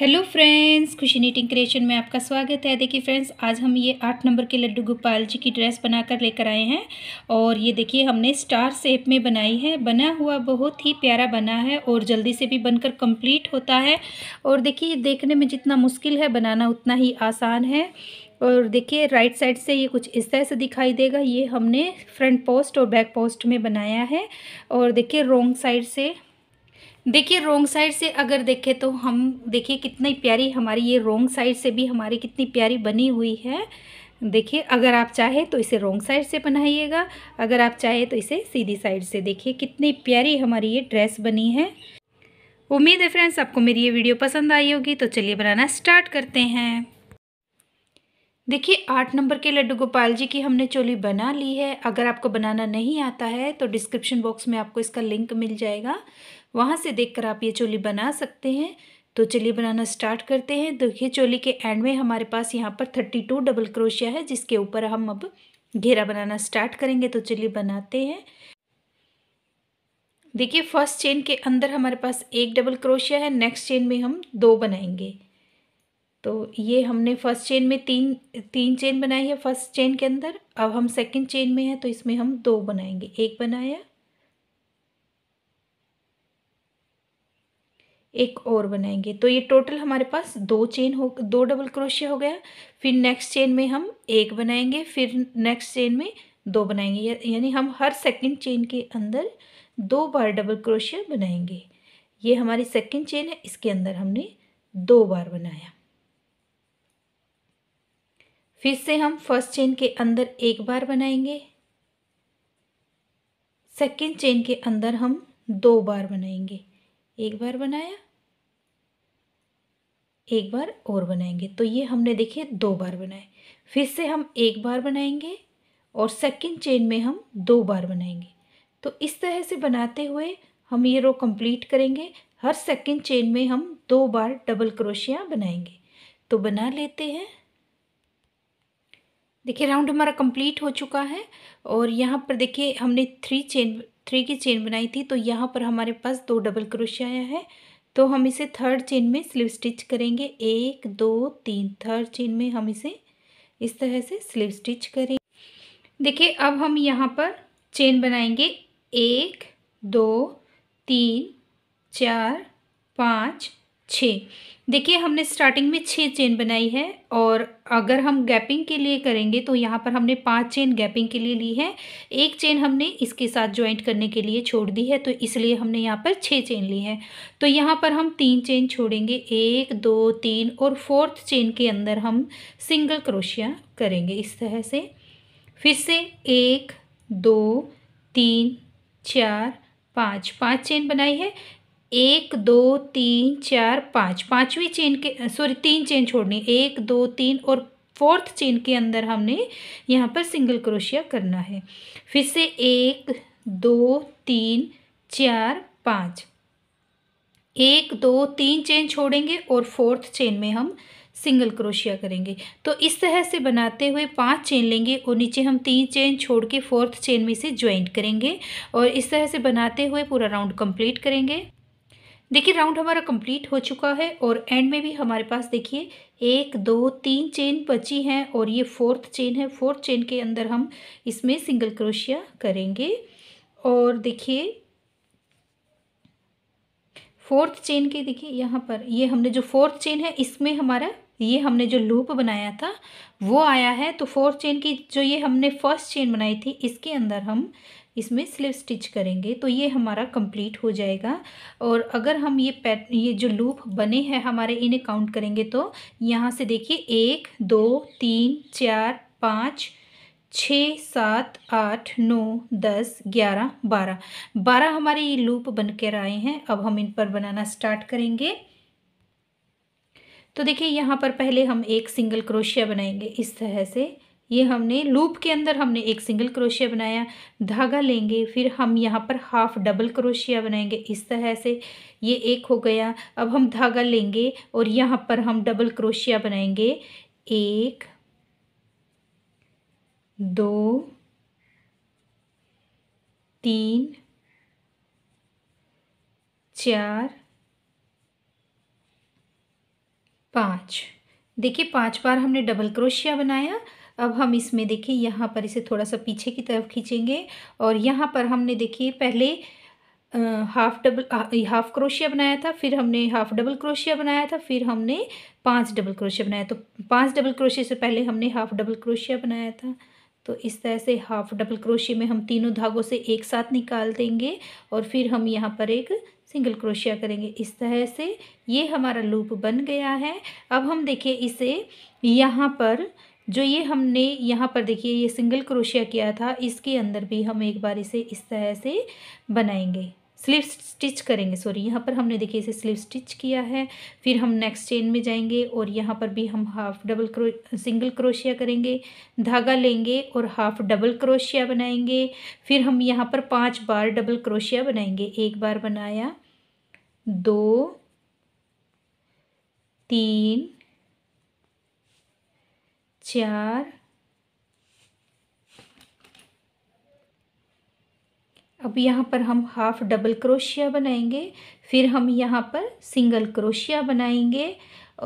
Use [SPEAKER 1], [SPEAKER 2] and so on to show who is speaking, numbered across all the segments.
[SPEAKER 1] hello friends Khushi knitting creation में आपका स्वागत है देखिए फ्रेंड्स आज हम ये आठ नंबर के लड्डू गोपाल जी की ड्रेस बनाकर लेकर आए हैं और ये देखिए हमने स्टार शेप में बनाई है बना हुआ बहुत ही प्यारा बना है और जल्दी से भी बनकर कंप्लीट होता है और देखिए ये देखने में जितना मुश्किल है बनाना उतना ही आसान है और देखिए राइट साइड से ये कुछ इस तरह से दिखाई देगा ये हमने फ्रंट पोस्ट और बैक पोस्ट में बनाया है और देखिए रोंग साइड से देखिए रोंग साइड से अगर देखें तो हम देखिए कितनी प्यारी हमारी ये रोंग साइड से भी हमारी कितनी प्यारी बनी हुई है देखिए अगर आप चाहे तो इसे रोंग साइड से बनाइएगा अगर आप चाहे तो इसे सीधी साइड से देखिए कितनी प्यारी हमारी ये ड्रेस बनी है उम्मीद है फ्रेंड्स आपको मेरी ये वीडियो पसंद आई होगी तो चलिए बनाना स्टार्ट करते हैं देखिए आठ नंबर के लड्डू गोपाल जी की हमने चोली बना ली है अगर आपको बनाना नहीं आता है तो डिस्क्रिप्शन बॉक्स में आपको इसका लिंक मिल जाएगा वहाँ से देखकर आप ये चोली बना सकते हैं तो चलिए बनाना स्टार्ट करते हैं देखिए चोली के एंड में हमारे पास यहाँ पर थर्टी टू डबल क्रोशिया है जिसके ऊपर हम अब घेरा बनाना स्टार्ट करेंगे तो चलिए बनाते हैं देखिए फर्स्ट चेन के अंदर हमारे पास एक डबल क्रोशिया है नेक्स्ट चेन में हम दो बनाएंगे तो ये हमने फर्स्ट चेन में तीन तीन चेन बनाई है फर्स्ट चेन के अंदर अब हम सेकंड चेन में हैं तो इसमें हम दो बनाएंगे एक बनाया एक और बनाएंगे तो ये टोटल हमारे पास दो चेन हो दो डबल क्रोशिया हो गया फिर नेक्स्ट चेन में हम एक बनाएंगे फिर नेक्स्ट चेन में दो बनाएंगे यानी हम हर सेकंड चेन के अंदर दो बार डबल क्रोशिया बनाएंगे ये हमारी सेकंड चेन है इसके अंदर हमने दो बार बनाया फिर से हम फर्स्ट चेन के अंदर एक बार बनाएंगे सेकंड चेन के अंदर हम दो बार बनाएंगे एक बार बनाया एक बार और बनाएंगे तो ये हमने देखिए दो बार बनाए फिर से हम एक बार बनाएंगे और सेकंड चेन में हम दो बार बनाएंगे तो इस तरह से बनाते हुए हम ये रो कंप्लीट करेंगे हर सेकंड चेन में हम दो बार डबल क्रोशिया बनाएंगे तो बना लेते हैं देखिए राउंड हमारा कंप्लीट हो चुका है और यहाँ पर देखिए हमने थ्री चेन थ्री की चेन बनाई थी तो यहाँ पर हमारे पास दो डबल क्रोशिया आया है तो हम इसे थर्ड चेन में स्लीव स्टिच करेंगे एक दो तीन थर्ड चेन में हम इसे इस तरह से स्लीव स्टिच करेंगे देखिए अब हम यहाँ पर चेन बनाएंगे एक दो तीन चार पाँच छः देखिए हमने स्टार्टिंग में छः चेन बनाई है और अगर हम गैपिंग के लिए करेंगे तो यहाँ पर हमने पांच चेन गैपिंग के लिए ली है एक चेन हमने इसके साथ ज्वाइंट करने के लिए छोड़ दी है तो इसलिए हमने यहाँ पर छः चेन ली है तो यहाँ पर हम तीन चेन छोड़ेंगे एक दो तीन और फोर्थ चेन के अंदर हम सिंगल क्रोशिया करेंगे इस तरह से फिर से एक दो तीन चार पाँच पाँच चेन बनाई है एक दो तीन चार पाँच पाँचवीं चेन के सॉरी तीन चेन छोड़नी एक दो तीन और फोर्थ चेन के अंदर हमने यहाँ पर सिंगल क्रोशिया करना है फिर से एक दो तीन चार पाँच एक दो तीन चेन छोड़ेंगे और फोर्थ चेन में हम सिंगल क्रोशिया करेंगे तो इस तरह से बनाते हुए पांच चेन लेंगे और नीचे हम तीन चेन छोड़ के फोर्थ चेन में से ज्वाइंट करेंगे और इस तरह से बनाते हुए पूरा राउंड कंप्लीट करेंगे देखिए राउंड हमारा कंप्लीट हो चुका है और एंड में भी हमारे पास देखिए एक दो तीन चेन बची हैं और ये फोर्थ चेन है फोर्थ चेन के अंदर हम इसमें सिंगल क्रोशिया करेंगे और देखिए फोर्थ चेन के देखिए यहाँ पर ये हमने जो फोर्थ चेन है इसमें हमारा ये हमने जो लूप बनाया था वो आया है तो फोर्थ चेन की जो ये हमने फर्स्ट चेन बनाई थी इसके अंदर हम इसमें स्लिप स्टिच करेंगे तो ये हमारा कंप्लीट हो जाएगा और अगर हम ये पैट ये जो लूप बने हैं हमारे इन्हें काउंट करेंगे तो यहाँ से देखिए एक दो तीन चार पाँच छः सात आठ नौ दस ग्यारह बारह बारह हमारे ये लूप बन कर आए हैं अब हम इन पर बनाना स्टार्ट करेंगे तो देखिए यहाँ पर पहले हम एक सिंगल क्रोशिया बनाएंगे इस तरह से ये हमने लूप के अंदर हमने एक सिंगल क्रोशिया बनाया धागा लेंगे फिर हम यहाँ पर हाफ डबल क्रोशिया बनाएंगे इस तरह से ये एक हो गया अब हम धागा लेंगे और यहाँ पर हम डबल क्रोशिया बनाएंगे एक दो तीन चार पाँच देखिए पांच बार हमने डबल क्रोशिया बनाया अब हम इसमें देखिए यहाँ पर इसे थोड़ा सा पीछे की तरफ खींचेंगे और यहाँ पर हमने देखिए पहले हाफ डबल हाफ क्रोशिया बनाया था फिर हमने हाफ डबल क्रोशिया बनाया था फिर हमने पांच डबल क्रोशिया बनाया तो पांच डबल क्रोशिया से पहले हमने हाफ डबल क्रोशिया बनाया था तो इस तरह से हाफ डबल क्रोशिया में हम तीनों धागों से एक साथ निकाल देंगे और फिर हम यहाँ पर एक सिंगल क्रोशिया करेंगे इस तरह से ये हमारा लूप बन गया है अब हम देखिए इसे यहाँ पर जो ये हमने यहाँ पर देखिए ये सिंगल क्रोशिया किया था इसके अंदर भी हम एक बार इसे इस तरह से बनाएंगे स्लिप स्टिच करेंगे सॉरी यहाँ पर हमने देखिए इसे स्लिप स्टिच किया है फिर हम नेक्स्ट चेन में जाएंगे और यहाँ पर भी हम हाफ डबल क्रो सिंगल क्रोशिया करेंगे धागा लेंगे और हाफ डबल क्रोशिया बनाएंगे फिर हम यहाँ पर पांच बार डबल क्रोशिया बनाएंगे एक बार बनाया दो तीन चार अब यहाँ पर हम हाफ डबल क्रोशिया बनाएंगे फिर हम यहाँ पर सिंगल क्रोशिया बनाएंगे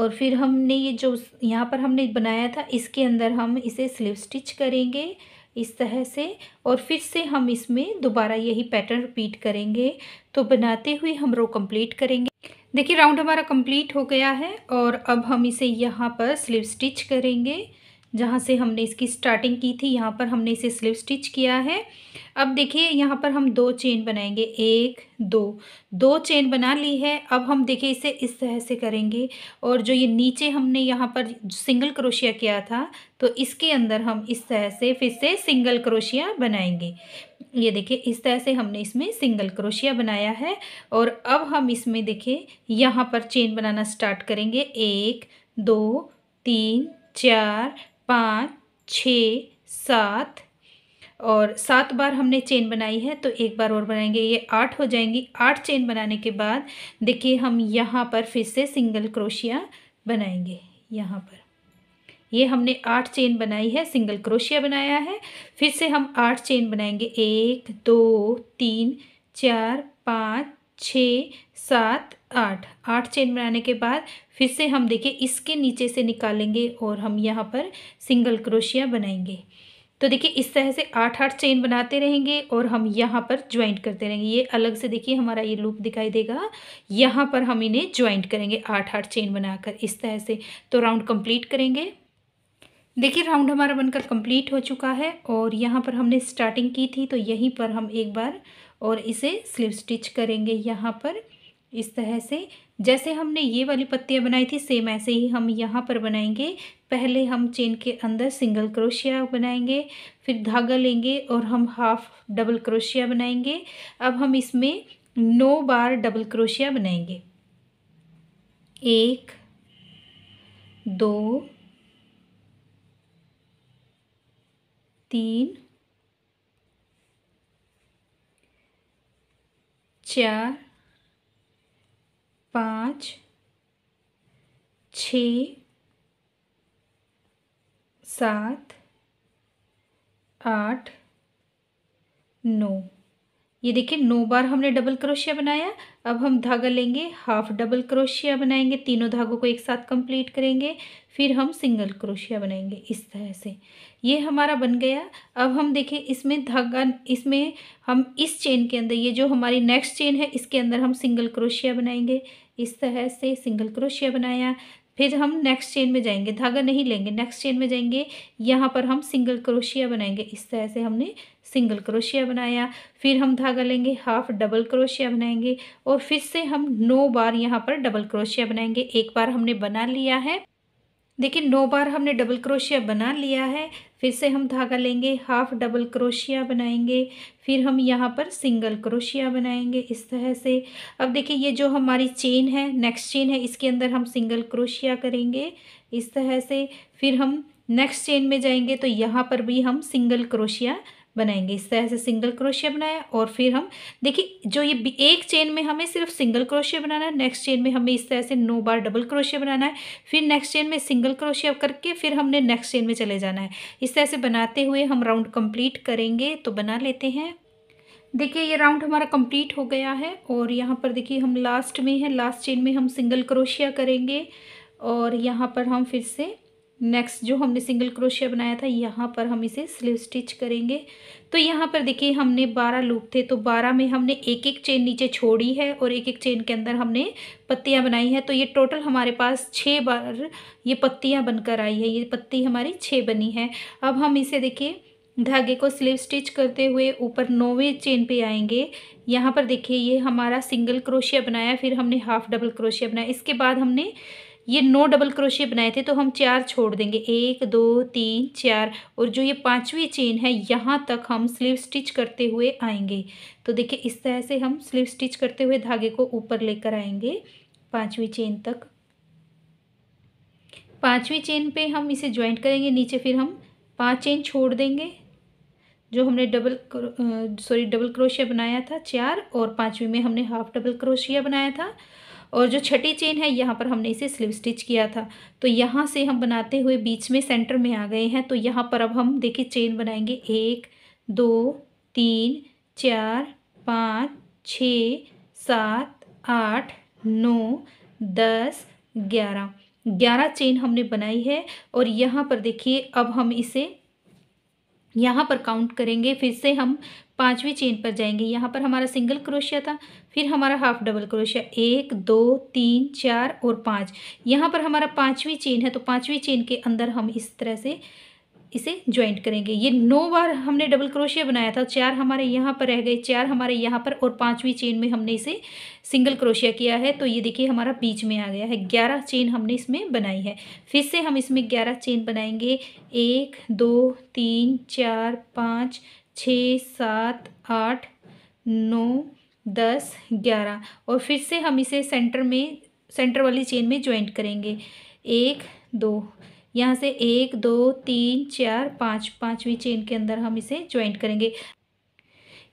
[SPEAKER 1] और फिर हमने ये जो यहाँ पर हमने बनाया था इसके अंदर हम इसे स्लिप स्टिच करेंगे इस तरह से और फिर से हम इसमें दोबारा यही पैटर्न रिपीट करेंगे तो बनाते हुए हम रो कंप्लीट करेंगे देखिए राउंड हमारा कंप्लीट हो गया है और अब हम इसे यहाँ पर स्लिप स्टिच करेंगे जहाँ से हमने इसकी स्टार्टिंग की थी यहाँ पर हमने इसे स्लिप स्टिच किया है अब देखिए यहाँ पर हम दो चेन बनाएंगे एक दो दो चेन बना ली है अब हम देखिए इसे इस तरह से करेंगे और जो ये नीचे हमने यहाँ पर सिंगल क्रोशिया किया था तो इसके अंदर हम इस तरह से फिर से सिंगल क्रोशिया बनाएंगे ये देखिए इस तरह से हमने इसमें सिंगल क्रोशिया बनाया है और अब हम इसमें देखिए यहाँ पर चेन बनाना स्टार्ट करेंगे एक दो तीन चार पाँच छ सात और सात बार हमने चेन बनाई है तो एक बार और बनाएंगे ये आठ हो जाएंगी आठ चेन बनाने के बाद देखिए हम यहाँ पर फिर से सिंगल क्रोशिया बनाएंगे यहाँ पर ये हमने आठ चेन बनाई है सिंगल क्रोशिया बनाया है फिर से हम आठ चेन बनाएंगे एक दो तीन चार पाँच छः सात आठ आठ चेन बनाने के बाद फिर से हम देखिए इसके नीचे से निकालेंगे और हम यहाँ पर सिंगल क्रोशिया बनाएंगे तो देखिए इस तरह से आठ आठ चेन बनाते रहेंगे और हम यहाँ पर ज्वाइंट करते रहेंगे ये अलग से देखिए हमारा ये लूप दिखाई देगा यहाँ पर हम इन्हें ज्वाइंट करेंगे आठ आठ चेन बनाकर इस तरह से तो राउंड कंप्लीट करेंगे देखिए राउंड हमारा बनकर कंप्लीट हो चुका है और यहाँ पर हमने स्टार्टिंग की थी तो यहीं पर हम एक बार और इसे स्लिप स्टिच करेंगे यहाँ पर इस तरह से जैसे हमने ये वाली पत्तियाँ बनाई थी सेम ऐसे ही हम यहाँ पर बनाएंगे पहले हम चेन के अंदर सिंगल क्रोशिया बनाएंगे फिर धागा लेंगे और हम हाफ डबल क्रोशिया बनाएंगे अब हम इसमें नौ बार डबल क्रोशिया बनाएंगे एक दो तीन चार पाँच छ सात आठ नौ ये देखिए नौ बार हमने डबल क्रोशिया बनाया अब हम धागा लेंगे हाफ डबल क्रोशिया बनाएंगे तीनों धागों को एक साथ कंप्लीट करेंगे फिर हम सिंगल क्रोशिया बनाएंगे इस तरह से ये हमारा बन गया अब हम देखें इसमें धागा इसमें हम इस चेन के अंदर ये जो हमारी नेक्स्ट चेन है इसके अंदर हम सिंगल क्रोशिया बनाएंगे इस तरह से सिंगल क्रोशिया बनाया फिर हम नेक्स्ट चेन में जाएंगे धागा नहीं लेंगे नेक्स्ट चेन में जाएंगे यहाँ पर हम सिंगल क्रोशिया बनाएंगे इस तरह से हमने सिंगल क्रोशिया बनाया फिर हम धागा लेंगे हाफ डबल क्रोशिया बनाएंगे और फिर से हम नौ बार यहाँ पर डबल क्रोशिया बनाएंगे एक बार हमने बना लिया है देखिए नौ बार हमने डबल क्रोशिया बना लिया है फिर से हम धागा लेंगे हाफ डबल क्रोशिया बनाएंगे फिर हम यहाँ पर सिंगल क्रोशिया बनाएंगे इस तरह से अब देखिए ये जो हमारी चेन है नेक्स्ट चेन है इसके अंदर हम सिंगल क्रोशिया करेंगे इस तरह से फिर हम नेक्स्ट चेन में जाएंगे तो यहाँ पर भी हम सिंगल क्रोशिया बनाएंगे इस तरह से सिंगल क्रोशिया बनाया और फिर हम देखिए जो ये एक चेन में हमें सिर्फ सिंगल क्रोशिया बनाना है नेक्स्ट चेन में हमें इस तरह से नौ बार डबल क्रोशिया बनाना है फिर नेक्स्ट चेन में सिंगल क्रोशिया करके फिर हमने नेक्स्ट चेन में चले जाना है इस तरह से बनाते हुए हम राउंड कंप्लीट करेंगे तो बना लेते हैं देखिए ये राउंड हमारा कंप्लीट हो गया है और यहाँ पर देखिए हम लास्ट में है लास्ट चेन में हम सिंगल क्रोशिया करेंगे और यहाँ पर हम फिर से नेक्स्ट जो हमने सिंगल क्रोशिया बनाया था यहाँ पर हम इसे स्लीव स्टिच करेंगे तो यहाँ पर देखिए हमने बारह लूप थे तो बारह में हमने एक एक चेन नीचे छोड़ी है और एक एक चेन के अंदर हमने पत्तियाँ बनाई हैं तो ये टोटल हमारे पास छः बार ये पत्तियाँ बनकर आई है ये पत्ती हमारी छः बनी है अब हम इसे देखिए धागे को स्लीव स्टिच करते हुए ऊपर नौवे चेन पे आएंगे यहाँ पर देखिए ये हमारा सिंगल क्रोशिया बनाया फिर हमने हाफ डबल क्रोशिया बनाया इसके बाद हमने ये नौ डबल क्रोशिया बनाए थे तो हम चार छोड़ देंगे एक दो तीन चार और जो ये पांचवी चेन है यहाँ तक हम स्लीव स्टिच करते हुए आएंगे तो देखिए इस तरह से हम स्लीव स्टिच करते हुए धागे को ऊपर लेकर आएंगे पाँचवीं चेन तक पाँचवीं चेन पे हम इसे ज्वाइंट करेंगे नीचे फिर हम पाँच चेन छोड़ देंगे जो हमने डबल सॉरी डबल क्रोशिया बनाया था चार और पाँचवीं में हमने हाफ डबल क्रोशिया बनाया था और जो छठी चेन है यहाँ पर हमने इसे स्लिप स्टिच किया था तो यहाँ से हम बनाते हुए बीच में सेंटर में आ गए हैं तो यहाँ पर अब हम देखिए चेन बनाएंगे एक दो तीन चार पाँच छ सात आठ नौ दस ग्यारह ग्यारह चेन हमने बनाई है और यहाँ पर देखिए अब हम इसे यहाँ पर काउंट करेंगे फिर से हम पांचवी चेन पर जाएंगे यहाँ पर हमारा सिंगल क्रोशिया था फिर हमारा हाफ डबल क्रोशिया एक दो तीन चार और पाँच यहाँ पर हमारा पांचवी चेन है तो पांचवी चेन के अंदर हम इस तरह से इसे ज्वाइंट करेंगे ये नौ बार हमने डबल क्रोशिया बनाया था चार हमारे यहाँ पर रह गए चार हमारे यहाँ पर और पांचवी चेन में हमने इसे सिंगल क्रोशिया किया है तो ये देखिए हमारा बीच में आ गया है ग्यारह चेन हमने इसमें बनाई है फिर से हम इसमें ग्यारह चेन बनाएंगे एक दो तीन चार पाँच छ सात आठ नौ दस ग्यारह और फिर से हम इसे सेंटर में सेंटर वाली चेन में ज्वाइंट करेंगे एक दो यहाँ से एक दो तीन चार पाँच पाँचवीं चेन के अंदर हम इसे ज्वाइंट करेंगे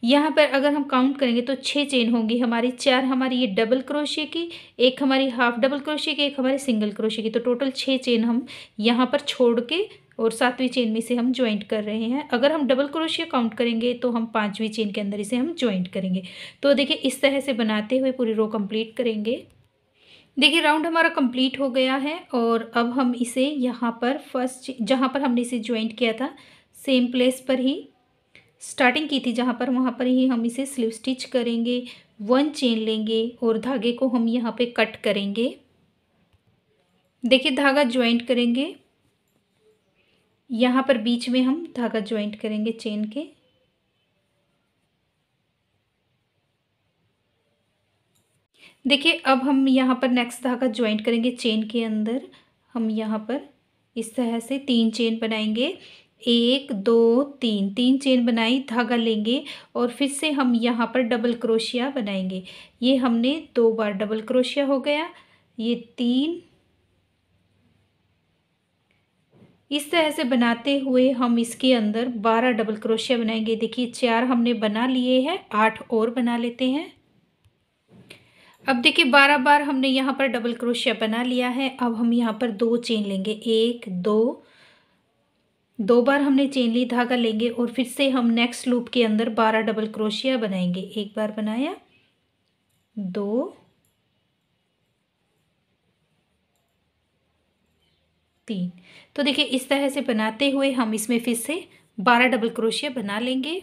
[SPEAKER 1] यहाँ पर अगर हम काउंट करेंगे तो छः चेन होंगी हमारी चार हमारी ये डबल क्रोशिया की एक हमारी हाफ डबल क्रोशिया की एक हमारी सिंगल क्रोशिया की तो टोटल छः चेन हम यहाँ पर छोड़ के और सातवीं चेन में से हम ज्वाइंट कर रहे हैं अगर हम डबल क्रोशिया काउंट करेंगे तो हम पाँचवीं चेन के अंदर इसे हम ज्वाइंट करेंगे तो देखिए इस तरह से बनाते हुए पूरी रो कंप्लीट करेंगे देखिए राउंड हमारा कंप्लीट हो गया है और अब हम इसे यहाँ पर फर्स्ट जहाँ पर हमने इसे ज्वाइंट किया था सेम प्लेस पर ही स्टार्टिंग की थी जहाँ पर वहाँ पर ही हम इसे स्लीव स्टिच करेंगे वन चेन लेंगे और धागे को हम यहाँ पे कट करेंगे देखिए धागा ज्वाइंट करेंगे यहाँ पर बीच में हम धागा ज्वाइंट करेंगे चेन के देखिए अब हम यहाँ पर नेक्स्ट धागा ज्वाइंट करेंगे चेन के अंदर हम यहाँ पर इस तरह से तीन चेन बनाएंगे एक दो तीन तीन चेन बनाई धागा लेंगे और फिर से हम यहाँ पर डबल क्रोशिया बनाएंगे ये हमने दो बार डबल क्रोशिया हो गया ये तीन इस तरह से बनाते हुए हम इसके अंदर बारह डबल क्रोशिया बनाएंगे देखिए चार हमने बना लिए हैं आठ और बना लेते हैं अब देखिए बारह बार हमने यहाँ पर डबल क्रोशिया बना लिया है अब हम यहाँ पर दो चेन लेंगे एक दो दो बार हमने चेन ली धागा लेंगे और फिर से हम नेक्स्ट लूप के अंदर बारह डबल क्रोशिया बनाएंगे एक बार बनाया दो तीन तो देखिए इस तरह से बनाते हुए हम इसमें फिर से बारह डबल क्रोशिया बना लेंगे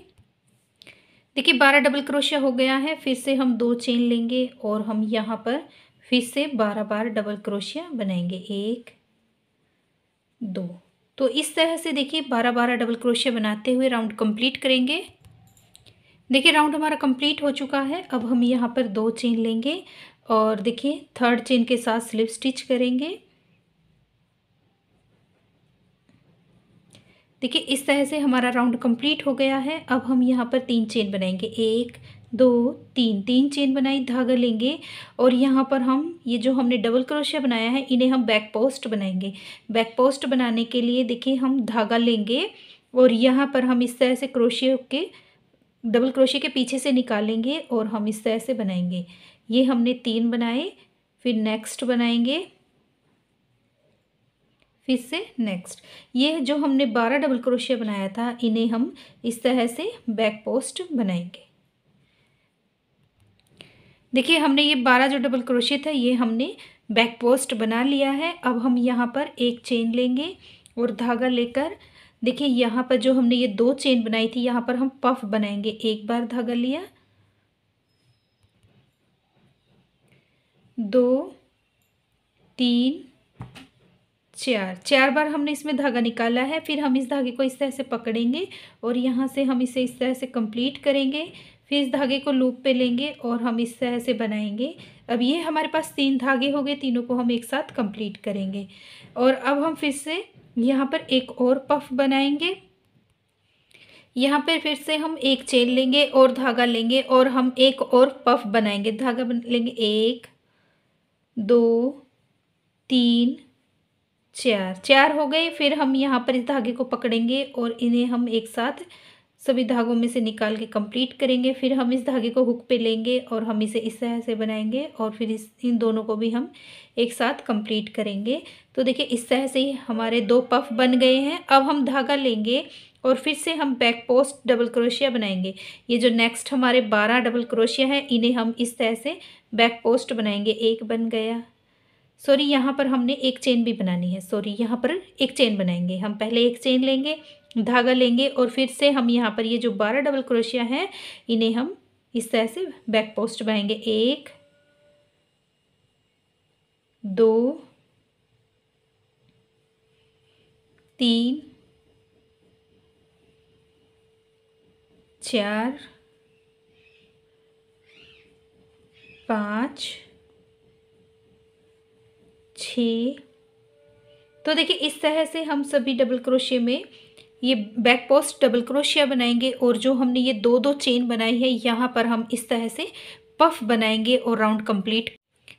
[SPEAKER 1] देखिए बारह डबल क्रोशिया हो गया है फिर से हम दो चेन लेंगे और हम यहाँ पर फिर से बारह बार डबल क्रोशिया बनाएंगे एक दो तो इस तरह से देखिए बारह बारह डबल क्रोशिया बनाते हुए राउंड कंप्लीट करेंगे देखिए राउंड हमारा कंप्लीट हो चुका है अब हम यहाँ पर दो चेन लेंगे और देखिए थर्ड चेन के साथ स्लिप स्टिच करेंगे देखिए इस तरह से हमारा राउंड कंप्लीट हो गया है अब हम यहाँ पर तीन चेन बनाएंगे एक दो तीन तीन चेन बनाई धागा लेंगे और यहाँ पर हम ये जो हमने डबल क्रोशिया बनाया है इन्हें हम बैक पोस्ट बनाएंगे बैक पोस्ट बनाने के लिए देखिए हम धागा लेंगे और यहाँ पर हम इस तरह से क्रोशिया के डबल क्रोशिया के पीछे से निकालेंगे और हम इस तरह से बनाएंगे ये हमने तीन बनाए फिर नेक्स्ट बनाएंगे फिर से नेक्स्ट ये जो हमने बारह डबल क्रोशिया बनाया था इन्हें हम इस तरह से बैक पोस्ट बनाएंगे देखिए हमने ये बारह जो डबल क्रोशिया था ये हमने बैक पोस्ट बना लिया है अब हम यहाँ पर एक चेन लेंगे और धागा लेकर देखिए यहाँ पर जो हमने ये दो चेन बनाई थी यहाँ पर हम पफ बनाएंगे एक बार धागा लिया दो तीन चार चार बार हमने इसमें धागा निकाला है फिर हम इस धागे को इस तरह से पकड़ेंगे और यहाँ से हम इसे इस तरह से कंप्लीट करेंगे फिर इस धागे को लूप पे लेंगे और हम इस तरह से बनाएंगे अब ये हमारे पास तीन धागे हो गए तीनों को हम एक साथ कंप्लीट करेंगे और अब हम फिर से यहाँ पर एक और पफ बनाएंगे यहाँ पर फिर से हम एक चेन लेंगे और धागा लेंगे और हम एक और पफ बनाएंगे धागा बन लेंगे एक दो तीन चार चार हो गए फिर हम यहाँ पर इस धागे को पकड़ेंगे और इन्हें हम एक साथ सभी धागों में से निकाल के कंप्लीट करेंगे फिर हम इस धागे को हुक पे लेंगे और हम इसे इस तरह से बनाएंगे और फिर इस इन दोनों को भी हम एक साथ कंप्लीट करेंगे तो देखिए इस तरह से ही हमारे दो पफ बन गए हैं अब हम धागा लेंगे और फिर से हम बैक पोस्ट डबल क्रोशिया बनाएंगे ये जो नेक्स्ट हमारे बारह डबल क्रोशिया हैं इन्हें हम इस तरह से बैक पोस्ट बनाएंगे एक बन गया सॉरी यहाँ पर हमने एक चेन भी बनानी है सॉरी यहाँ पर एक चेन बनाएंगे हम पहले एक चेन लेंगे धागा लेंगे और फिर से हम यहाँ पर ये जो बारह डबल क्रोशिया हैं इन्हें हम इस तरह से बैक पोस्ट बनाएंगे एक दो तीन चार पाँच छ तो देखिए इस तरह से हम सभी डबल क्रोशिया में ये बैक पोस्ट डबल क्रोशिया बनाएंगे और जो हमने ये दो दो चेन बनाई है यहाँ पर हम इस तरह से पफ बनाएंगे और राउंड कंप्लीट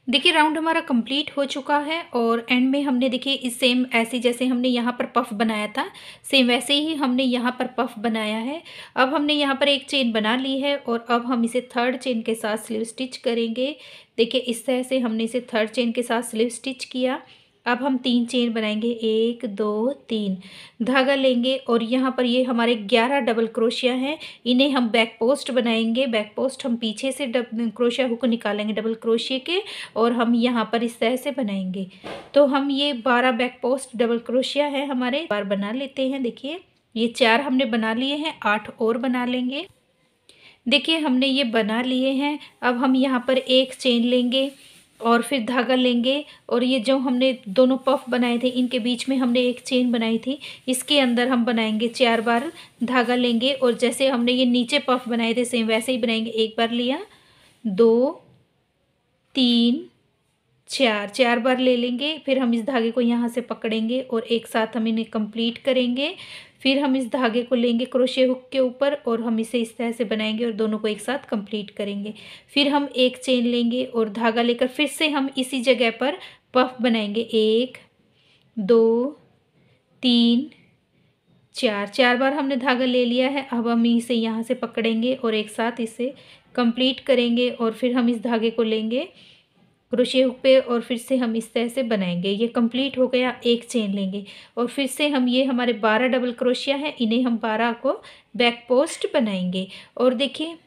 [SPEAKER 1] देखिए राउंड हमारा कंप्लीट हो चुका है और एंड में हमने देखिए इस सेम ऐसे जैसे हमने यहाँ पर पफ बनाया था सेम वैसे ही हमने यहाँ पर पफ बनाया है अब हमने यहाँ पर एक चेन बना ली है और अब हम इसे थर्ड चेन के साथ स्लीव स्टिच करेंगे देखिए इस तरह से हमने इसे थर्ड चेन के साथ स्लीव स्टिच किया अब हम तीन चेन बनाएंगे एक दो तीन धागा लेंगे और यहाँ पर ये हमारे ग्यारह डबल क्रोशिया हैं इन्हें हम बैक पोस्ट बनाएंगे बैक पोस्ट हम पीछे से डब क्रोशिया हुक निकालेंगे डबल क्रोशिया के और हम यहाँ पर इस तरह से बनाएंगे तो हम ये बारह बैक पोस्ट डबल क्रोशिया है हमारे बार बना लेते हैं देखिए ये चार हमने बना लिए हैं आठ और बना लेंगे देखिए हमने ये बना लिए हैं अब हम यहाँ पर एक चेन लेंगे और फिर धागा लेंगे और ये जो हमने दोनों पफ बनाए थे इनके बीच में हमने एक चेन बनाई थी इसके अंदर हम बनाएंगे चार बार धागा लेंगे और जैसे हमने ये नीचे पफ बनाए थे सेम वैसे ही बनाएंगे एक बार लिया दो तीन चार चार बार ले लेंगे फिर हम इस धागे को यहाँ से पकड़ेंगे और एक साथ हम इन्हें कंप्लीट करेंगे फिर हम इस धागे को लेंगे क्रोशे हुक के ऊपर और हम इसे इस तरह से बनाएंगे और दोनों को एक साथ कंप्लीट करेंगे फिर हम एक चेन लेंगे और धागा लेकर फिर से हम इसी जगह पर पफ बनाएंगे एक दो तीन चार चार बार हमने धागा ले लिया है अब हम इसे यहाँ से पकड़ेंगे और एक साथ इसे कंप्लीट करेंगे और फिर हम इस धागे को लेंगे क्रोशे पे और फिर से हम इस तरह से बनाएंगे ये कंप्लीट हो गया एक चेन लेंगे और फिर से हम ये हमारे बारह डबल क्रोशिया हैं इन्हें हम बारह को बैक पोस्ट बनाएंगे और देखिए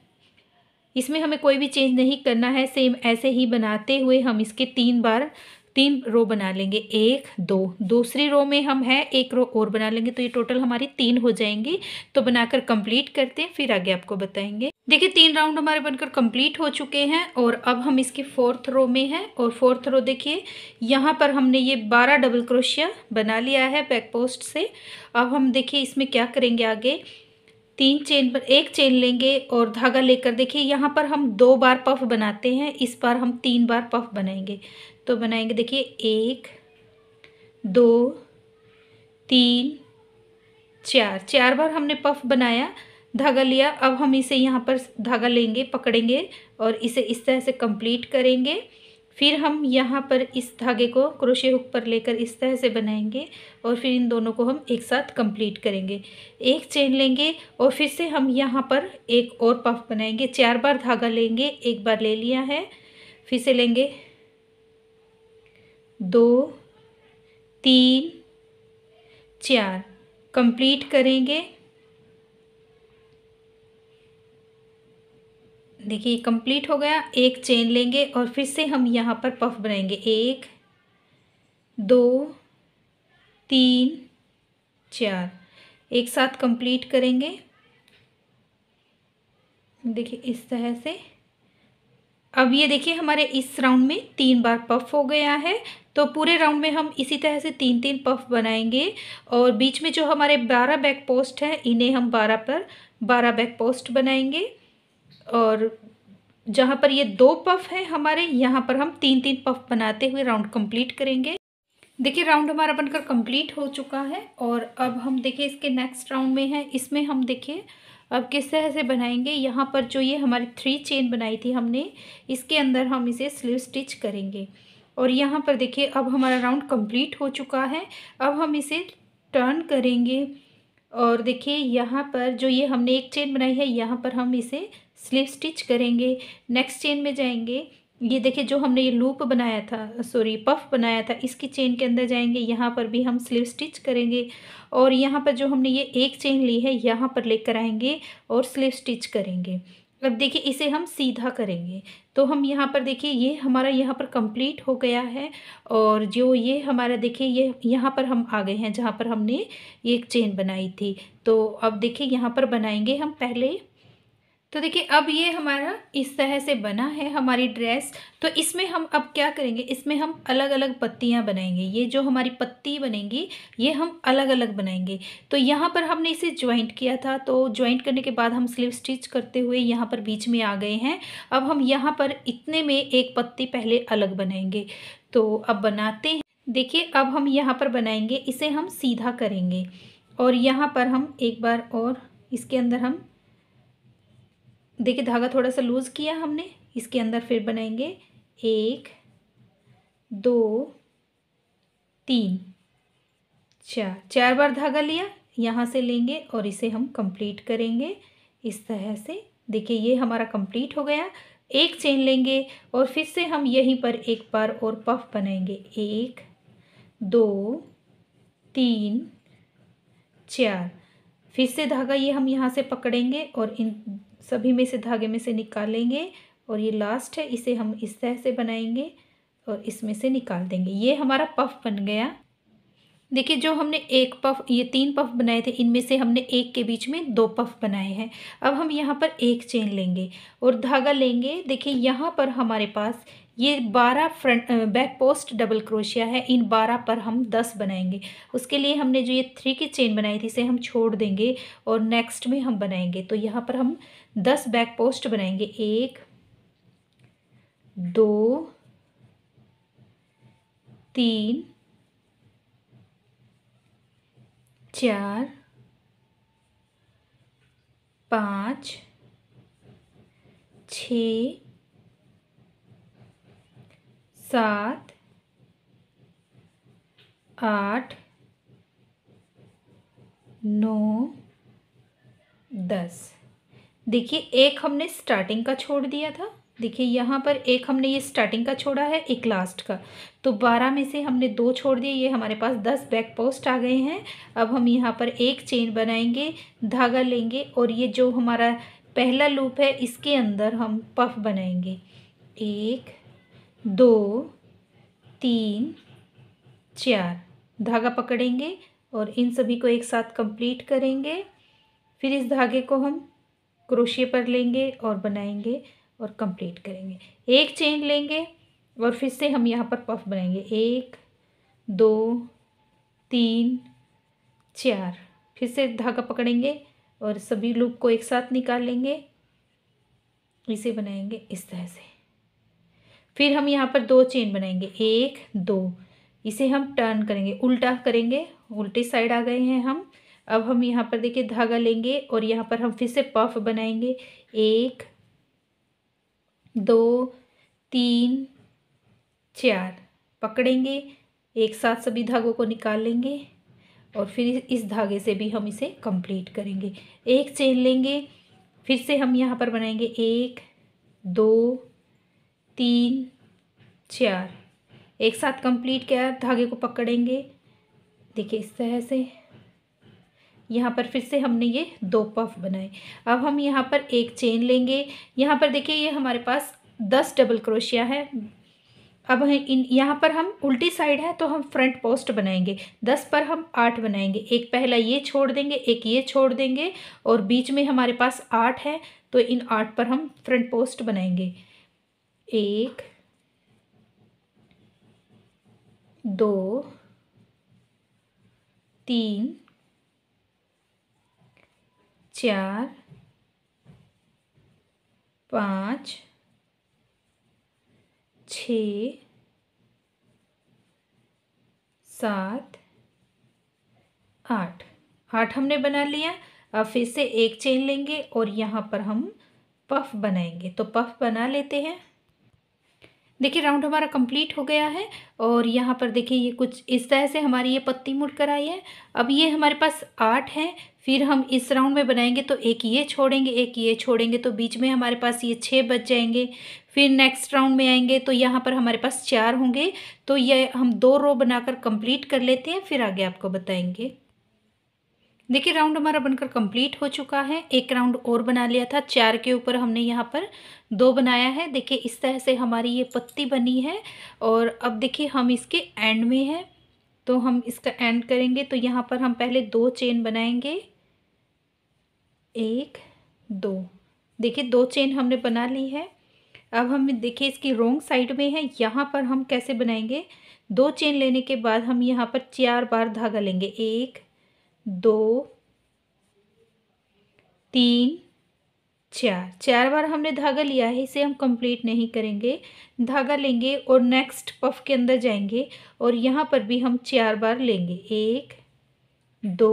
[SPEAKER 1] इसमें हमें कोई भी चेंज नहीं करना है सेम ऐसे ही बनाते हुए हम इसके तीन बार तीन रो बना लेंगे एक दो दूसरी रो में हम है एक रो और बना लेंगे तो ये टोटल हमारी तीन हो जाएंगी तो बनाकर कंप्लीट करते हैं फिर आगे आपको बताएंगे देखिए तीन राउंड हमारे बनकर कंप्लीट हो चुके हैं और अब हम इसके फोर्थ रो में हैं और फोर्थ रो देखिए यहाँ पर हमने ये बारह डबल क्रोशिया बना लिया है बैक पोस्ट से अब हम देखिए इसमें क्या करेंगे आगे तीन चेन पर एक चेन लेंगे और धागा लेकर देखिए यहाँ पर हम दो बार पफ बनाते हैं इस बार हम तीन बार पफ बनाएंगे तो बनाएंगे देखिए एक दो तीन चार चार बार हमने पफ बनाया धागा लिया अब हम इसे यहाँ पर धागा लेंगे पकड़ेंगे और इसे इस तरह से कंप्लीट करेंगे फिर हम यहाँ पर इस धागे को क्रोशे हुक पर लेकर इस तरह से बनाएंगे और फिर इन दोनों को हम एक साथ कंप्लीट करेंगे एक चेन लेंगे और फिर से हम यहाँ पर एक और पफ बनाएंगे चार बार धागा लेंगे एक बार ले लिया है फिर से लेंगे दो तीन चार कंप्लीट करेंगे देखिए कंप्लीट हो गया एक चेन लेंगे और फिर से हम यहाँ पर पफ बनाएंगे एक दो तीन चार एक साथ कंप्लीट करेंगे देखिए इस तरह से अब ये देखिए हमारे इस राउंड में तीन बार पफ हो गया है तो पूरे राउंड में हम इसी तरह से तीन तीन पफ बनाएंगे और बीच में जो हमारे बारह बैक पोस्ट हैं इन्हें हम बारह पर बारह बैक पोस्ट बनाएंगे और जहाँ पर ये दो पफ हैं हमारे यहाँ पर हम तीन तीन पफ बनाते हुए राउंड कंप्लीट करेंगे देखिए राउंड हमारा बनकर कंप्लीट हो चुका है और अब हम देखिए इसके नेक्स्ट राउंड में है इसमें हम देखिए अब किस तरह से बनाएंगे यहाँ पर जो ये हमारी थ्री चेन बनाई थी हमने इसके अंदर हम इसे स्लीव स्टिच करेंगे और यहाँ पर देखिए अब हमारा राउंड कंप्लीट हो चुका है अब हम इसे टर्न करेंगे और देखिए यहाँ पर जो ये हमने एक चेन बनाई है यहाँ पर हम इसे स्लीव स्टिच करेंगे नेक्स्ट चेन में जाएंगे ये देखिए जो हमने ये लूप बनाया था सॉरी पफ बनाया था इसकी चेन के अंदर जाएंगे यहाँ पर भी हम स्लीव स्टिच करेंगे और यहाँ पर जो हमने ये एक चेन ली है यहाँ पर लेकर आएंगे और स्लीव स्टिच करेंगे अब देखिए इसे हम सीधा करेंगे तो हम यहाँ पर देखिए ये हमारा यहाँ पर कंप्लीट हो गया है और जो ये हमारा देखिए ये यहाँ पर हम आ गए हैं जहाँ पर हमने एक चेन बनाई थी तो अब देखिए यहाँ पर बनाएंगे हम पहले तो देखिए अब ये हमारा इस तरह से बना है हमारी ड्रेस तो इसमें हम अब क्या करेंगे इसमें हम अलग अलग पत्तियाँ बनाएंगे ये जो हमारी पत्ती बनेंगी ये हम अलग अलग बनाएंगे तो यहाँ पर हमने इसे ज्वाइंट किया था तो ज्वाइंट करने के बाद हम स्लीव स्टिच करते हुए यहाँ पर बीच में आ गए हैं अब हम यहाँ पर इतने में एक पत्ती पहले अलग बनाएंगे तो अब बनाते हैं देखिए अब हम यहाँ पर बनाएंगे इसे हम सीधा करेंगे और यहाँ पर हम एक बार और इसके अंदर हम देखिए धागा थोड़ा सा लूज़ किया हमने इसके अंदर फिर बनाएंगे एक दो तीन चार चार बार धागा लिया यहाँ से लेंगे और इसे हम कंप्लीट करेंगे इस तरह से देखिए ये हमारा कंप्लीट हो गया एक चेन लेंगे और फिर से हम यहीं पर एक बार और पफ बनाएंगे एक दो तीन चार फिर से धागा ये हम यहाँ से पकड़ेंगे और इन सभी में से धागे में से निकालेंगे और ये लास्ट है इसे हम इस तरह से बनाएंगे और इसमें से निकाल देंगे ये हमारा पफ बन गया देखिए जो हमने एक पफ ये तीन पफ बनाए थे इनमें से हमने एक के बीच में दो पफ बनाए हैं अब हम यहाँ पर एक चेन लेंगे और धागा लेंगे देखिए यहाँ पर हमारे पास ये बारह front back post double crochet है इन बारह पर हम दस बनाएंगे उसके लिए हमने जो ये थ्री की चेन बनाई थी इसे हम छोड़ देंगे और नेक्स्ट में हम बनाएंगे तो यहाँ पर हम दस बैक पोस्ट बनाएंगे एक दो तीन चार पाँच छ सात आठ नौ दस देखिए एक हमने स्टार्टिंग का छोड़ दिया था देखिए यहाँ पर एक हमने ये स्टार्टिंग का छोड़ा है एक लास्ट का तो बारह में से हमने दो छोड़ दिए ये हमारे पास दस बैक पोस्ट आ गए हैं अब हम यहाँ पर एक चेन बनाएंगे धागा लेंगे और ये जो हमारा पहला लूप है इसके अंदर हम पफ बनाएंगे एक दो तीन चार धागा पकड़ेंगे और इन सभी को एक साथ कंप्लीट करेंगे फिर इस धागे को हम क्रोशिए पर लेंगे और बनाएंगे और कंप्लीट करेंगे एक चेन लेंगे और फिर से हम यहाँ पर पफ बनाएंगे एक दो तीन चार फिर से धागा पकड़ेंगे और सभी लूप को एक साथ निकाल लेंगे इसे बनाएंगे इस तरह से फिर हम यहाँ पर दो चेन बनाएंगे एक दो इसे हम टर्न करेंगे उल्टा करेंगे उल्टी साइड आ गए हैं हम अब हम यहाँ पर देखिए धागा लेंगे और यहाँ पर हम फिर से पफ बनाएंगे एक दो तीन चार पकड़ेंगे एक साथ सभी धागों को निकाल लेंगे और फिर इस धागे से भी हम इसे कंप्लीट करेंगे एक चेन लेंगे फिर से हम यहाँ पर बनाएंगे एक दो तीन चार एक साथ कंप्लीट किया धागे को पकड़ेंगे देखिए इस तरह से यहाँ पर फिर से हमने ये दो पफ बनाए अब हम यहाँ पर एक चेन लेंगे यहाँ पर देखिए ये हमारे पास दस डबल क्रोशिया है अब इन यहाँ पर हम उल्टी साइड है तो हम फ्रंट पोस्ट बनाएंगे दस पर हम आठ बनाएंगे एक पहला ये छोड़ देंगे एक ये छोड़ देंगे और बीच में हमारे पास आठ है तो इन आठ पर हम फ्रंट पोस्ट बनाएंगे एक दो तीन चार पाँच छ सात आठ आठ हमने बना लिया अब फिर से एक चेन लेंगे और यहाँ पर हम पफ बनाएंगे तो पफ बना लेते हैं देखिए राउंड हमारा कंप्लीट हो गया है और यहाँ पर देखिए ये कुछ इस तरह से हमारी ये पत्ती मुड़ कर आई है अब ये हमारे पास आठ है फिर हम इस राउंड में बनाएंगे तो एक ये छोड़ेंगे एक ये छोड़ेंगे तो बीच में हमारे पास ये छः बच जाएंगे फिर नेक्स्ट राउंड में आएंगे तो यहाँ पर हमारे पास चार होंगे तो ये हम दो रो बनाकर कंप्लीट कर लेते हैं फिर आगे आपको बताएंगे देखिए राउंड हमारा बनकर कंप्लीट हो चुका है एक राउंड और बना लिया था चार के ऊपर हमने यहाँ पर दो बनाया है देखिए इस तरह से हमारी ये पत्ती बनी है और अब देखिए हम इसके एंड में हैं तो हम इसका एंड करेंगे तो यहाँ पर हम पहले दो चेन बनाएंगे एक दो देखिए दो चेन हमने बना ली है अब हम देखिए इसकी रोंग साइड में है यहाँ पर हम कैसे बनाएंगे दो चेन लेने के बाद हम यहाँ पर चार बार धागा लेंगे एक दो तीन चार चार बार हमने धागा लिया है इसे हम कंप्लीट नहीं करेंगे धागा लेंगे और नेक्स्ट पफ के अंदर जाएंगे और यहाँ पर भी हम चार बार लेंगे एक दो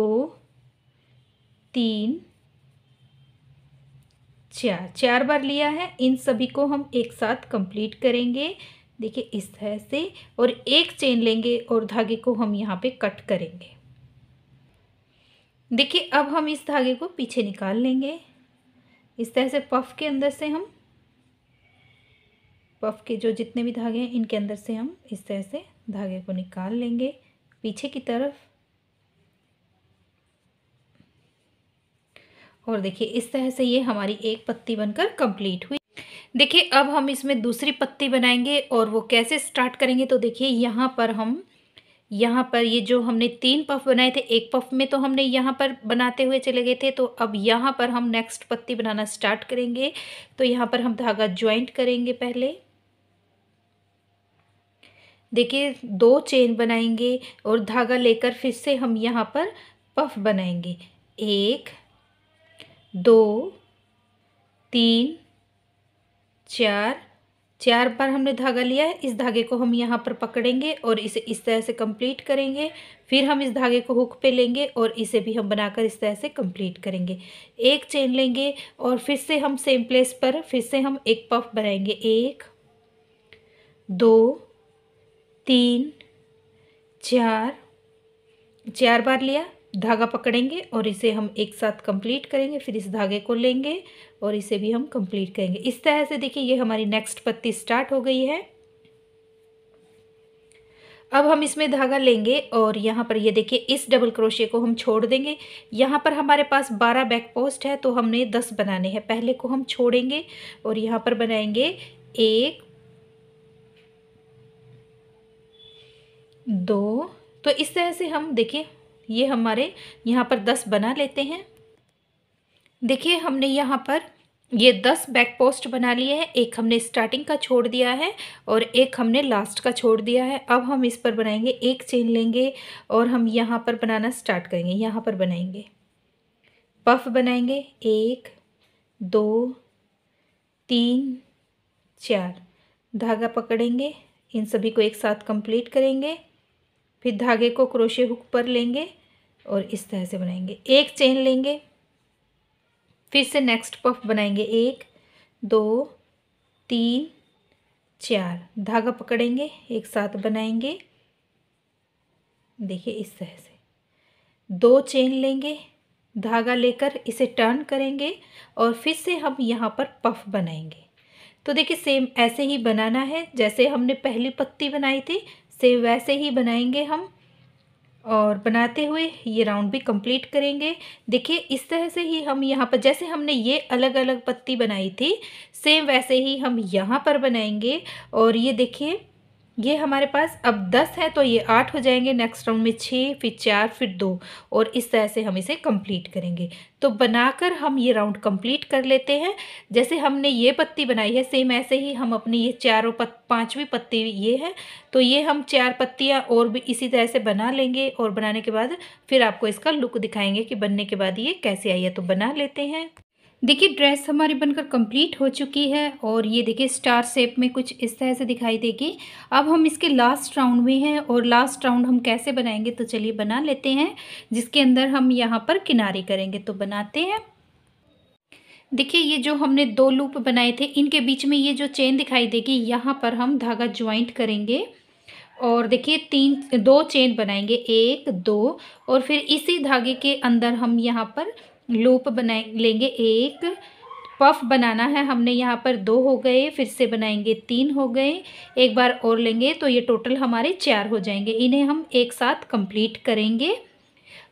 [SPEAKER 1] तीन चार चार बार लिया है इन सभी को हम एक साथ कंप्लीट करेंगे देखिए इस तरह से और एक चेन लेंगे और धागे को हम यहाँ पे कट करेंगे देखिए अब हम इस धागे को पीछे निकाल लेंगे इस तरह से पफ के अंदर से हम पफ के जो जितने भी धागे हैं इनके अंदर से हम इस तरह से धागे को निकाल लेंगे पीछे की तरफ और देखिए इस तरह से ये हमारी एक पत्ती बनकर कंप्लीट हुई देखिए अब हम इसमें दूसरी पत्ती बनाएंगे और वो कैसे स्टार्ट करेंगे तो देखिए यहाँ पर हम यहाँ पर ये जो हमने तीन पफ बनाए थे एक पफ में तो हमने यहाँ पर बनाते हुए चले गए थे तो अब यहाँ पर हम नेक्स्ट पत्ती बनाना स्टार्ट करेंगे तो यहाँ पर हम धागा ज्वाइंट करेंगे पहले देखिए दो चेन बनाएंगे और धागा लेकर फिर से हम यहाँ पर पफ बनाएंगे एक दो तीन चार चार बार हमने धागा लिया है इस धागे को हम यहाँ पर पकड़ेंगे और इसे इस तरह से कंप्लीट करेंगे फिर हम इस धागे को हुक पे लेंगे और इसे भी हम बनाकर इस तरह से कंप्लीट करेंगे एक चेन लेंगे और फिर से हम सेम प्लेस पर फिर से हम एक पफ बनाएंगे एक दो तीन चार चार बार लिया धागा पकड़ेंगे और इसे हम एक साथ कंप्लीट करेंगे फिर इस धागे को लेंगे और इसे भी हम कंप्लीट करेंगे इस तरह से देखिए ये हमारी नेक्स्ट पत्ती स्टार्ट हो गई है अब हम इसमें धागा लेंगे और यहाँ पर ये देखिए इस डबल क्रोशे को हम छोड़ देंगे यहाँ पर हमारे पास बारह बैक पोस्ट है तो हमने दस बनाने हैं पहले को हम छोड़ेंगे और यहाँ पर बनाएंगे एक दो तो इस तरह से हम देखिए ये हमारे यहाँ पर दस बना लेते हैं देखिए हमने यहाँ पर ये दस बैक पोस्ट बना लिए हैं एक हमने स्टार्टिंग का छोड़ दिया है और एक हमने लास्ट का छोड़ दिया है अब हम इस पर बनाएंगे एक चेन लेंगे और हम यहाँ पर बनाना स्टार्ट करेंगे यहाँ पर बनाएंगे पफ बनाएंगे एक दो तीन चार धागा पकड़ेंगे इन सभी को एक साथ कंप्लीट करेंगे फिर धागे को क्रोशे हुक पर लेंगे और इस तरह से बनाएंगे एक चेन लेंगे फिर से नेक्स्ट पफ बनाएंगे एक दो तीन चार धागा पकड़ेंगे एक साथ बनाएंगे देखिए इस तरह से दो चेन लेंगे धागा लेकर इसे टर्न करेंगे और फिर से हम यहाँ पर पफ बनाएंगे तो देखिए सेम ऐसे ही बनाना है जैसे हमने पहली पत्ती बनाई थी से वैसे ही बनाएंगे हम और बनाते हुए ये राउंड भी कंप्लीट करेंगे देखिए इस तरह से ही हम यहाँ पर जैसे हमने ये अलग अलग पत्ती बनाई थी सेम वैसे ही हम यहाँ पर बनाएंगे और ये देखिए ये हमारे पास अब दस है तो ये आठ हो जाएंगे नेक्स्ट राउंड में छः फिर चार फिर दो और इस तरह से हम इसे कंप्लीट करेंगे तो बनाकर हम ये राउंड कंप्लीट कर लेते हैं जैसे हमने ये पत्ती बनाई है सेम ऐसे ही हम अपनी ये चारों पत पाँचवीं पत्ती ये है तो ये हम चार पत्तियाँ और भी इसी तरह से बना लेंगे और बनाने के बाद फिर आपको इसका लुक दिखाएंगे कि बनने के बाद ये कैसे आई है तो बना लेते हैं देखिए ड्रेस हमारी बनकर कंप्लीट हो चुकी है और ये देखिए स्टार शेप में कुछ इस तरह से दिखाई देगी अब हम इसके लास्ट राउंड में हैं और लास्ट राउंड हम कैसे बनाएंगे तो चलिए बना लेते हैं जिसके अंदर हम यहाँ पर किनारे करेंगे तो बनाते हैं देखिए ये जो हमने दो लूप बनाए थे इनके बीच में ये जो चेन दिखाई देगी यहाँ पर हम धागा ज्वाइंट करेंगे और देखिए तीन दो चेन बनाएंगे एक दो और फिर इसी धागे के अंदर हम यहाँ पर लूप बनाए लेंगे एक पफ बनाना है हमने यहाँ पर दो हो गए फिर से बनाएंगे तीन हो गए एक बार और लेंगे तो ये टोटल हमारे चार हो जाएंगे इन्हें हम एक साथ कंप्लीट करेंगे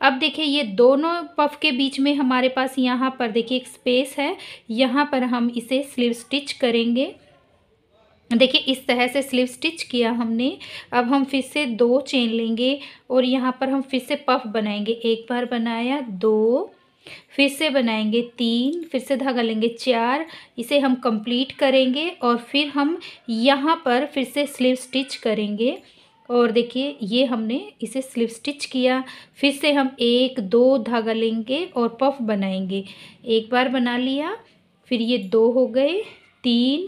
[SPEAKER 1] अब देखिए ये दोनों पफ के बीच में हमारे पास यहाँ पर देखिए एक स्पेस है यहाँ पर हम इसे स्लीव स्टिच करेंगे देखिए इस तरह से स्लीव स्टिच किया हमने अब हम फिर से दो चेन लेंगे और यहाँ पर हम फिर से पफ बनाएंगे एक बार बनाया दो फिर से बनाएंगे तीन फिर से धागा लेंगे चार इसे हम कंप्लीट करेंगे और फिर हम यहाँ पर फिर से स्लीव स्टिच करेंगे और देखिए ये हमने इसे स्लीव स्टिच किया फिर से हम एक दो धागा लेंगे और पफ बनाएंगे एक बार बना लिया फिर ये दो हो गए तीन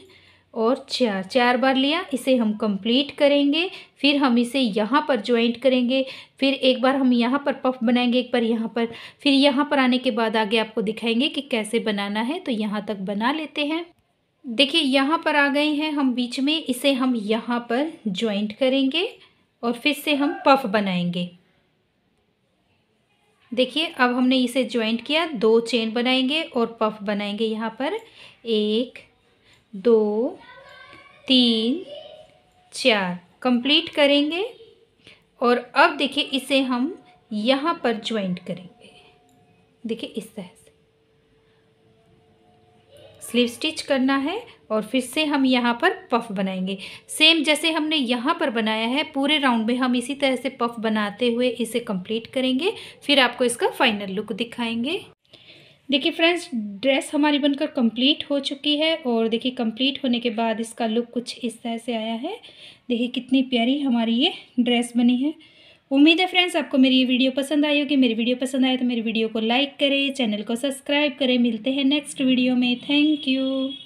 [SPEAKER 1] और चार चार बार लिया इसे हम कंप्लीट करेंगे फिर हम इसे यहाँ पर ज्वाइंट करेंगे फिर एक बार हम यहाँ पर पफ बनाएंगे एक बार यहाँ पर फिर यहाँ पर आने के बाद आगे आपको दिखाएंगे कि कैसे बनाना है तो यहाँ तक बना लेते हैं देखिए यहाँ पर आ गए हैं हम बीच में इसे हम यहाँ पर ज्वाइंट करेंगे और फिर से हम पफ बनाएंगे देखिए अब हमने इसे ज्वाइंट किया दो चेन बनाएंगे और पफ बनाएंगे यहाँ पर एक दो तीन चार कंप्लीट करेंगे और अब देखिए इसे हम यहाँ पर ज्वाइंट करेंगे देखिए इस तरह से स्लीव स्टिच करना है और फिर से हम यहाँ पर पफ बनाएंगे सेम जैसे हमने यहाँ पर बनाया है पूरे राउंड में हम इसी तरह से पफ बनाते हुए इसे कंप्लीट करेंगे फिर आपको इसका फाइनल लुक दिखाएंगे देखिए फ्रेंड्स ड्रेस हमारी बनकर कंप्लीट हो चुकी है और देखिए कंप्लीट होने के बाद इसका लुक कुछ इस तरह से आया है देखिए कितनी प्यारी हमारी ये ड्रेस बनी है उम्मीद है फ्रेंड्स आपको मेरी ये वीडियो पसंद आई होगी मेरी वीडियो पसंद आए तो मेरी वीडियो को लाइक करें चैनल को सब्सक्राइब करें मिलते हैं नेक्स्ट वीडियो में थैंक यू